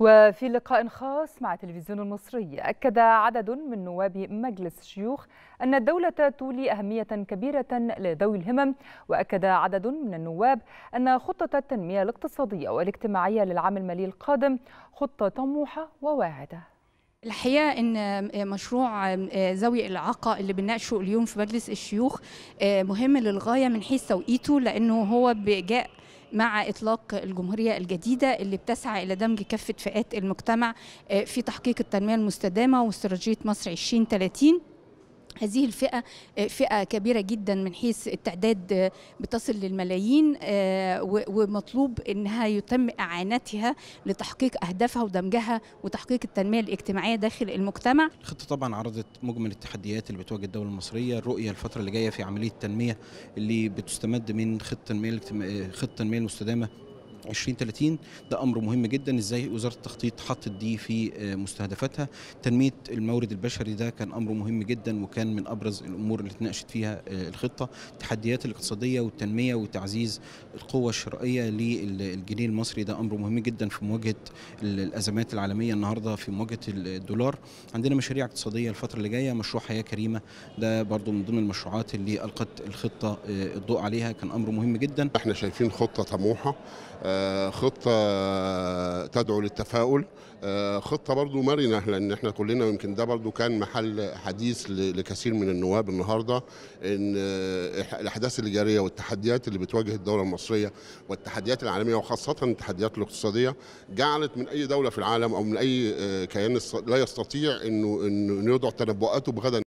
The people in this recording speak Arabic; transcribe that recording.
وفي لقاء خاص مع تلفزيون المصري أكد عدد من نواب مجلس الشيوخ أن الدولة تولي أهمية كبيرة لذوي الهمم وأكد عدد من النواب أن خطة التنمية الاقتصادية والاجتماعية للعام المالي القادم خطة طموحة وواعدة الحقيقه ان مشروع ذوي الاعاقه اللي بنناقشه اليوم في مجلس الشيوخ مهم للغايه من حيث توقيته لانه هو جاء مع اطلاق الجمهوريه الجديده اللي بتسعى الى دمج كافه فئات المجتمع آه، في تحقيق التنميه المستدامه واستراتيجيه مصر 2030 هذه الفئة فئة كبيرة جدا من حيث التعداد آه، بتصل للملايين آه، ومطلوب انها يتم اعانتها لتحقيق اهدافها ودمجها وتحقيق التنمية الاجتماعية داخل المجتمع. الخطة طبعا عرضت مجمل التحديات اللي بتواجه الدولة المصرية، الرؤية الفترة اللي جايه في عملية التنمية اللي بتستمد من خطة التنمية خطة التنمية المستدامة 2030 ده امر مهم جدا ازاي وزاره التخطيط حطت دي في آه، مستهدفاتها تنميه المورد البشري ده كان امر مهم جدا وكان من ابرز الامور اللي اتناقشت فيها آه، الخطه التحديات الاقتصاديه والتنميه وتعزيز القوه الشرائيه للجنيه المصري ده امر مهم جدا في مواجهه الازمات العالميه النهارده في مواجهه الدولار عندنا مشاريع اقتصاديه الفتره اللي جايه مشروع حياه كريمه ده برضو من ضمن المشروعات اللي القت الخطه آه، الضوء عليها كان امر مهم جدا احنا شايفين خطه طموحه خطه تدعو للتفاؤل آه، خطه برضو مرنه لان احنا كلنا يمكن ده برضو كان محل حديث لكثير من النواب النهارده ان آه، الاحداث اللي جاريه والتحديات اللي بتواجه الدوله المصريه والتحديات العالميه وخاصه التحديات الاقتصاديه جعلت من اي دوله في العالم او من اي آه، كيان لا يستطيع انه انه يضع تنبؤاته بغدا